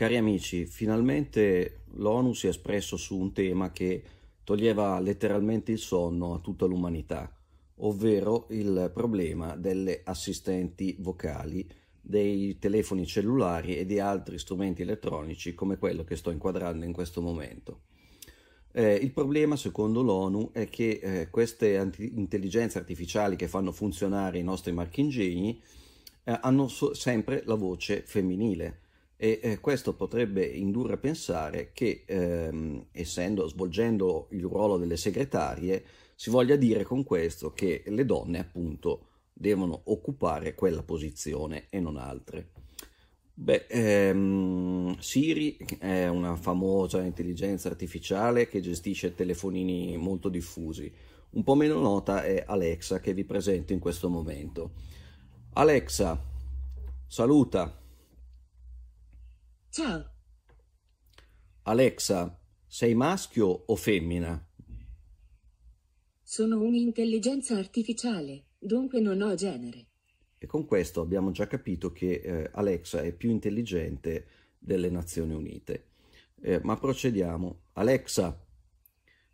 Cari amici, finalmente l'ONU si è espresso su un tema che toglieva letteralmente il sonno a tutta l'umanità, ovvero il problema delle assistenti vocali, dei telefoni cellulari e di altri strumenti elettronici come quello che sto inquadrando in questo momento. Eh, il problema, secondo l'ONU, è che eh, queste anti- intelligenze artificiali che fanno funzionare i nostri marchingegni eh, hanno so- sempre la voce femminile e eh, questo potrebbe indurre a pensare che, ehm, essendo, svolgendo il ruolo delle segretarie, si voglia dire con questo che le donne appunto devono occupare quella posizione e non altre. Beh, ehm, Siri è una famosa intelligenza artificiale che gestisce telefonini molto diffusi. Un po' meno nota è Alexa che vi presento in questo momento. Alexa, saluta, Ciao. Alexa, sei maschio o femmina? Sono un'intelligenza artificiale, dunque non ho genere. E con questo abbiamo già capito che eh, Alexa è più intelligente delle Nazioni Unite. Eh, ma procediamo. Alexa,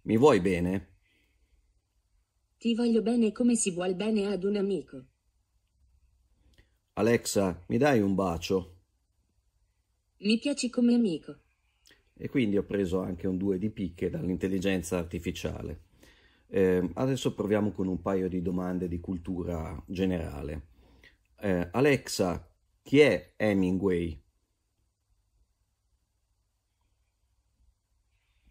mi vuoi bene? Ti voglio bene come si vuol bene ad un amico. Alexa, mi dai un bacio? Mi piaci come amico. E quindi ho preso anche un 2 di picche dall'intelligenza artificiale. Eh, adesso proviamo con un paio di domande di cultura generale. Eh, Alexa, chi è Hemingway?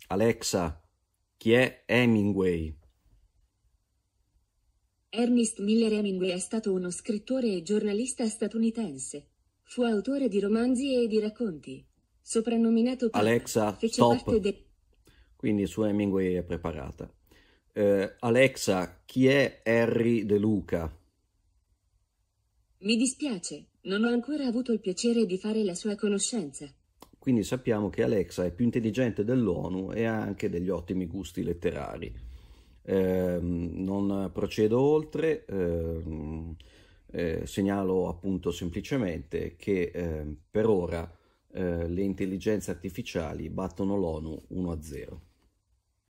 Alexa, chi è Hemingway? Ernest Miller Hemingway è stato uno scrittore e giornalista statunitense. Fu autore di romanzi e di racconti. Soprannominato Papa, Alexa, stop. De... Quindi su Hemingway è preparata. Eh, Alexa, chi è Harry De Luca? Mi dispiace, non ho ancora avuto il piacere di fare la sua conoscenza. Quindi sappiamo che Alexa è più intelligente dell'ONU e ha anche degli ottimi gusti letterari. Eh, non procedo oltre. Eh, eh, segnalo appunto semplicemente che eh, per ora eh, le intelligenze artificiali battono l'ONU 1 a 0.